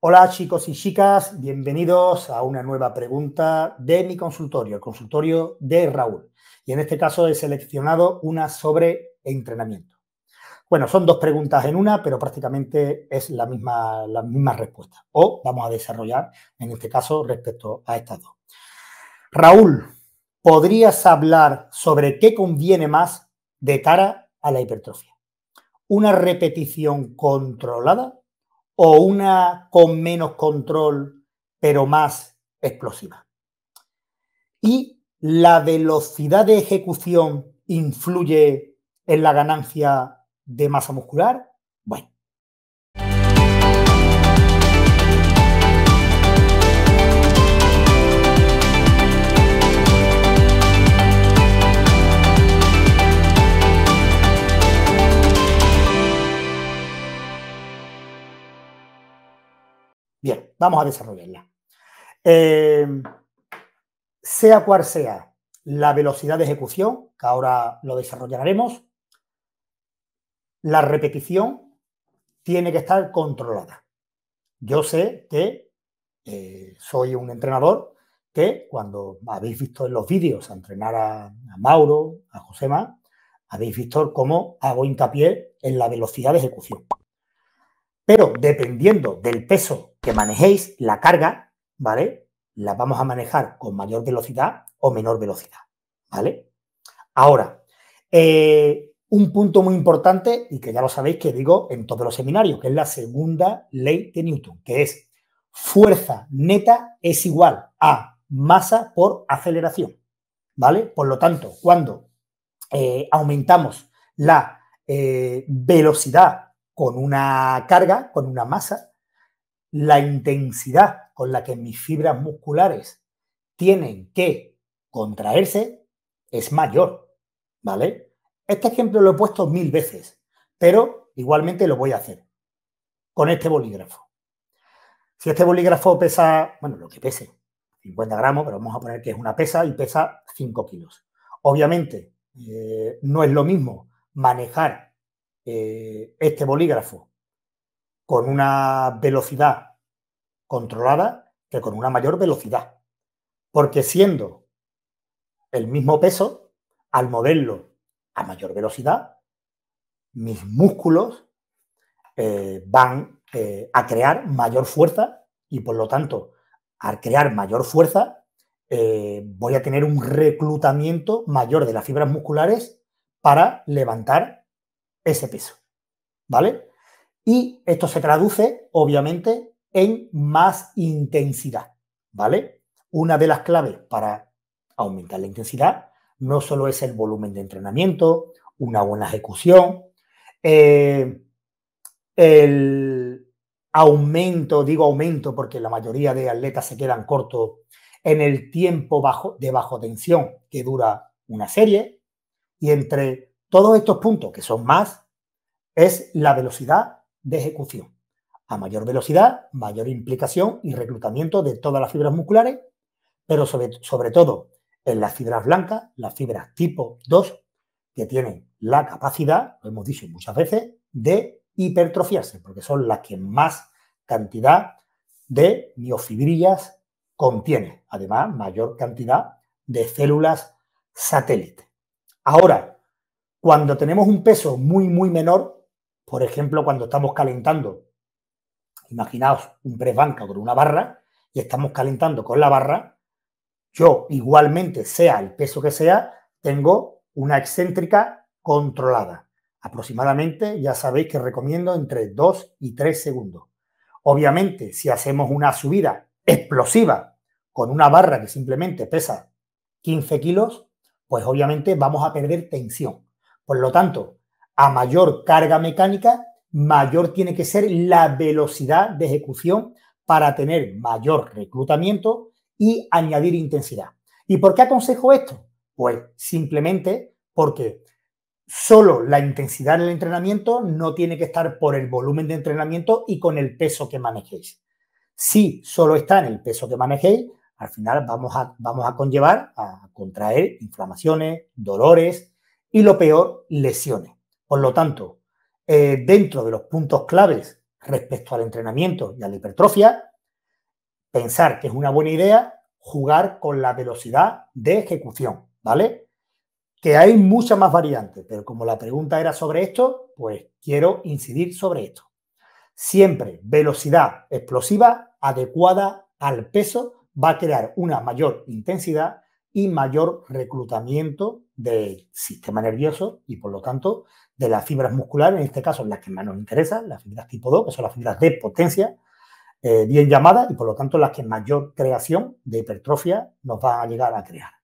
Hola chicos y chicas, bienvenidos a una nueva pregunta de mi consultorio, el consultorio de Raúl. Y en este caso he seleccionado una sobre entrenamiento. Bueno, son dos preguntas en una, pero prácticamente es la misma, respuesta. O vamos a desarrollar en este caso respecto a estas dos. Raúl, ¿podrías hablar sobre qué conviene más de cara a la hipertrofia? ¿Una repetición controlada o una con menos control, pero más explosiva. Y la velocidad de ejecución influye en la ganancia de masa muscular. Bueno, Bien, vamos a desarrollarla. Eh, sea cual sea la velocidad de ejecución, que ahora lo desarrollaremos, la repetición tiene que estar controlada. Yo sé que eh, soy un entrenador que cuando habéis visto en los vídeos entrenar a, a Mauro, a Josema, habéis visto cómo hago hincapié en la velocidad de ejecución. Pero dependiendo del peso manejéis la carga, ¿vale? La vamos a manejar con mayor velocidad o menor velocidad, ¿vale? Ahora, eh, un punto muy importante, y que ya lo sabéis que digo en todos los seminarios, que es la segunda ley de Newton, que es fuerza neta es igual a masa por aceleración, ¿vale? Por lo tanto, cuando eh, aumentamos la eh, velocidad con una carga, con una masa, la intensidad con la que mis fibras musculares tienen que contraerse es mayor, ¿vale? Este ejemplo lo he puesto mil veces, pero igualmente lo voy a hacer con este bolígrafo. Si este bolígrafo pesa, bueno, lo que pese, 50 gramos, pero vamos a poner que es una pesa y pesa 5 kilos. Obviamente, eh, no es lo mismo manejar eh, este bolígrafo con una velocidad controlada que con una mayor velocidad. Porque siendo el mismo peso, al moverlo a mayor velocidad, mis músculos eh, van eh, a crear mayor fuerza y por lo tanto, al crear mayor fuerza, eh, voy a tener un reclutamiento mayor de las fibras musculares para levantar ese peso. ¿Vale? Y esto se traduce, obviamente, en más intensidad, ¿vale? Una de las claves para aumentar la intensidad no solo es el volumen de entrenamiento, una buena ejecución, eh, el aumento, digo aumento porque la mayoría de atletas se quedan cortos en el tiempo bajo, de bajo tensión que dura una serie, y entre todos estos puntos, que son más, es la velocidad de ejecución. A mayor velocidad, mayor implicación y reclutamiento de todas las fibras musculares, pero sobre, todo en las fibras blancas, las fibras tipo 2, que tienen la capacidad, lo hemos dicho muchas veces, de hipertrofiarse, porque son las que más cantidad de miofibrillas contiene. Además, mayor cantidad de células satélite. Ahora, cuando tenemos un peso muy, muy menor, por ejemplo, cuando estamos calentando, imaginaos un press banca con una barra y estamos calentando con la barra, yo igualmente, sea el peso que sea, tengo una excéntrica controlada. Aproximadamente, ya sabéis que recomiendo entre 2 y 3 segundos. Obviamente, si hacemos una subida explosiva con una barra que simplemente pesa 15 kilos, pues obviamente vamos a perder tensión. Por lo tanto, a mayor carga mecánica, mayor tiene que ser la velocidad de ejecución para tener mayor reclutamiento y añadir intensidad. ¿Y por qué aconsejo esto? Pues simplemente porque solo la intensidad en el entrenamiento no tiene que estar por el volumen de entrenamiento y con el peso que manejéis. Si solo está en el peso que manejéis, al final vamos a, vamos a conllevar a contraer inflamaciones, dolores y lo peor, lesiones. Por lo tanto, eh, dentro de los puntos claves respecto al entrenamiento y a la hipertrofia, pensar que es una buena idea jugar con la velocidad de ejecución, ¿vale? Que hay muchas más variantes, pero como la pregunta era sobre esto, pues quiero incidir sobre esto. Siempre velocidad explosiva adecuada al peso va a crear una mayor intensidad y mayor reclutamiento del sistema nervioso y por lo tanto de las fibras musculares, en este caso las que más nos interesan, las fibras tipo 2, que son las fibras de potencia, eh, bien llamadas y por lo tanto las que mayor creación de hipertrofia nos va a llegar a crear.